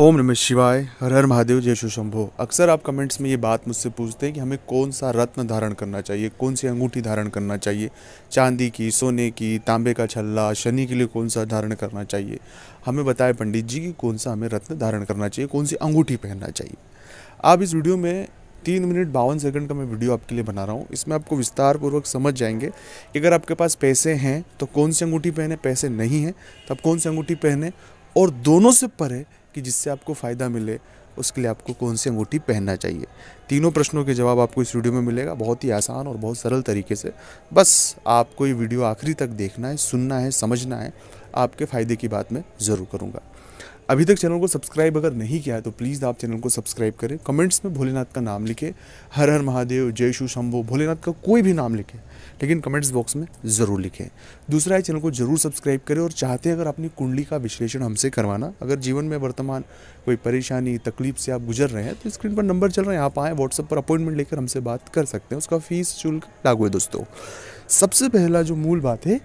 ओम नमः शिवाय हर हर महादेव जय शु शंभो अक्सर आप कमेंट्स में ये बात मुझसे पूछते हैं कि हमें कौन सा रत्न धारण करना चाहिए कौन सी अंगूठी धारण करना चाहिए चांदी की सोने की तांबे का छल्ला शनि के लिए कौन सा धारण करना चाहिए हमें बताए पंडित जी कि कौन सा हमें रत्न धारण करना चाहिए कौन सी अंगूठी पहनना चाहिए आप इस वीडियो में तीन मिनट बावन सेकंड का मैं वीडियो आपके लिए बना रहा हूँ इसमें आपको विस्तार पूर्वक समझ जाएंगे कि अगर आपके पास पैसे हैं तो कौन सी अंगूठी पहने पैसे नहीं हैं तो आप कौन सी अंगूठी पहने और दोनों से परे कि जिससे आपको फ़ायदा मिले उसके लिए आपको कौन सी अंगूठी पहनना चाहिए तीनों प्रश्नों के जवाब आपको इस वीडियो में मिलेगा बहुत ही आसान और बहुत सरल तरीके से बस आपको ये वीडियो आखिरी तक देखना है सुनना है समझना है आपके फ़ायदे की बात मैं ज़रूर करूँगा अभी तक चैनल को सब्सक्राइब अगर नहीं किया है तो प्लीज़ आप चैनल को सब्सक्राइब करें कमेंट्स में भोलेनाथ का नाम लिखें हर हर महादेव जय शु शंभो भोलेनाथ का कोई भी नाम लिखें लेकिन कमेंट्स बॉक्स में ज़रूर लिखें दूसरा है चैनल को ज़रूर सब्सक्राइब करें और चाहते हैं अगर अपनी कुंडली का विश्लेषण हमसे करवाना अगर जीवन में वर्तमान कोई परेशानी तकलीफ से आप गुजर रहे हैं तो स्क्रीन पर नंबर चल रहे हैं आप आएँ व्हाट्सअप पर अपॉइंटमेंट लेकर हमसे बात कर सकते हैं उसका फीस शुल्क लागू है दोस्तों सबसे पहला जो मूल बात है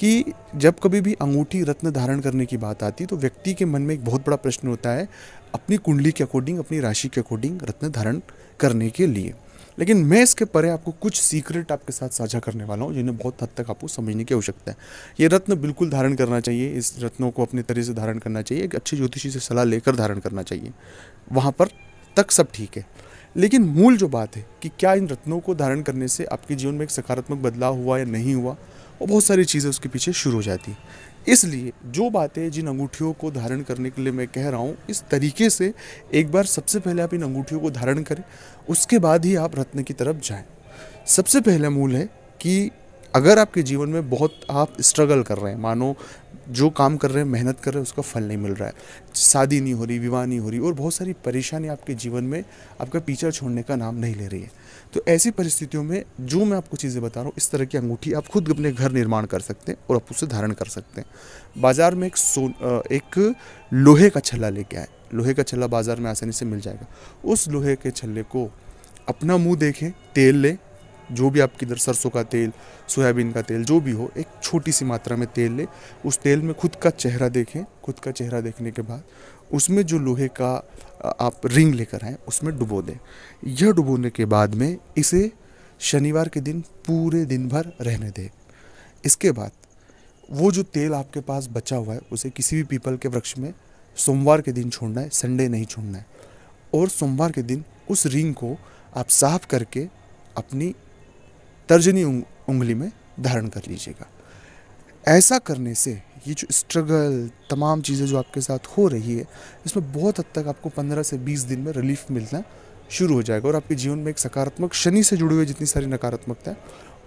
कि जब कभी भी अंगूठी रत्न धारण करने की बात आती तो व्यक्ति के मन में एक बहुत बड़ा प्रश्न होता है अपनी कुंडली के अकॉर्डिंग अपनी राशि के अकॉर्डिंग रत्न धारण करने के लिए लेकिन मैं इसके परे आपको कुछ सीक्रेट आपके साथ साझा करने वाला हूँ जिन्हें बहुत हद तक आपको समझने की आवश्यकता है ये रत्न बिल्कुल धारण करना चाहिए इस रत्नों को अपने तरह से धारण करना चाहिए एक अच्छे ज्योतिषी से सलाह लेकर धारण करना चाहिए वहाँ पर तक सब ठीक है लेकिन मूल जो बात है कि क्या इन रत्नों को धारण करने से आपके जीवन में एक सकारात्मक बदलाव हुआ या नहीं हुआ और बहुत सारी चीज़ें उसके पीछे शुरू हो जाती इसलिए जो बातें जिन अंगूठियों को धारण करने के लिए मैं कह रहा हूँ इस तरीके से एक बार सबसे पहले आप इन अंगूठियों को धारण करें उसके बाद ही आप रत्न की तरफ जाएं सबसे पहला मूल है कि अगर आपके जीवन में बहुत आप स्ट्रगल कर रहे हैं मानो जो काम कर रहे हैं मेहनत कर रहे हैं उसका फल नहीं मिल रहा है शादी नहीं हो रही विवाह नहीं हो रही और बहुत सारी परेशानी आपके जीवन में आपका पीछा छोड़ने का नाम नहीं ले रही है तो ऐसी परिस्थितियों में जो मैं आपको चीज़ें बता रहा हूँ इस तरह की अंगूठी आप खुद अपने घर निर्माण कर सकते हैं और आप उसे धारण कर सकते हैं बाज़ार में एक सो एक लोहे का छल्ला लेके आए लोहे का छल्ला बाज़ार में आसानी से मिल जाएगा उस लोहे के छल्ले को अपना मुँह देखें तेल लें जो भी आपकी इधर सरसों का तेल सोयाबीन का तेल जो भी हो एक छोटी सी मात्रा में तेल ले उस तेल में खुद का चेहरा देखें खुद का चेहरा देखने के बाद उसमें जो लोहे का आप रिंग लेकर आएँ उसमें डुबो दें यह डुबोने के बाद में इसे शनिवार के दिन पूरे दिन भर रहने दें इसके बाद वो जो तेल आपके पास बचा हुआ है उसे किसी भी पीपल के वृक्ष में सोमवार के दिन छोड़ना है संडे नहीं छोड़ना है और सोमवार के दिन उस रिंग को आप साफ करके अपनी तर्जनी उंगली में धारण कर लीजिएगा ऐसा करने से ये जो स्ट्रगल तमाम चीज़ें जो आपके साथ हो रही है इसमें बहुत हद तक आपको 15 से 20 दिन में रिलीफ मिलना शुरू हो जाएगा और आपके जीवन में एक सकारात्मक शनि से जुड़ी हुई जितनी सारी नकारात्मकता है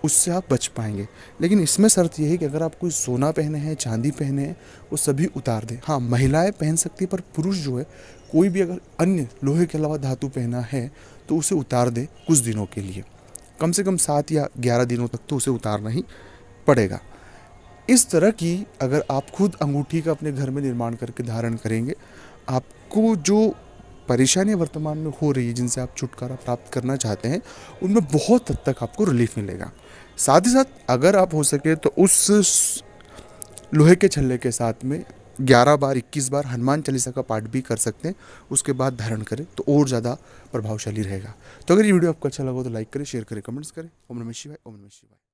उससे आप बच पाएंगे लेकिन इसमें शर्त यह है कि अगर आप कोई सोना पहने हैं चांदी पहने हैं वो सभी उतार दें हाँ महिलाएं पहन सकती हैं पर पुरुष जो है कोई भी अगर अन्य लोहे के अलावा धातु पहना है तो उसे उतार दें कुछ दिनों के लिए कम से कम सात या ग्यारह दिनों तक तो उसे उतारना ही पड़ेगा इस तरह की अगर आप खुद अंगूठी का अपने घर में निर्माण करके धारण करेंगे आपको जो परेशानियाँ वर्तमान में हो रही है जिनसे आप छुटकारा प्राप्त करना चाहते हैं उनमें बहुत हद तक आपको रिलीफ मिलेगा साथ ही साथ अगर आप हो सके तो उस लोहे के छल्ले के साथ में ग्यारह बार इक्कीस बार हनुमान चालीसा का पाठ भी कर सकते हैं उसके बाद धारण करें तो और ज़्यादा प्रभावशाली रहेगा तो अगर ये वीडियो आपको अच्छा लगा तो लाइक करें शेयर करें कमेंट्स करें ओम नमः शिवाय ओम नमः शिवाय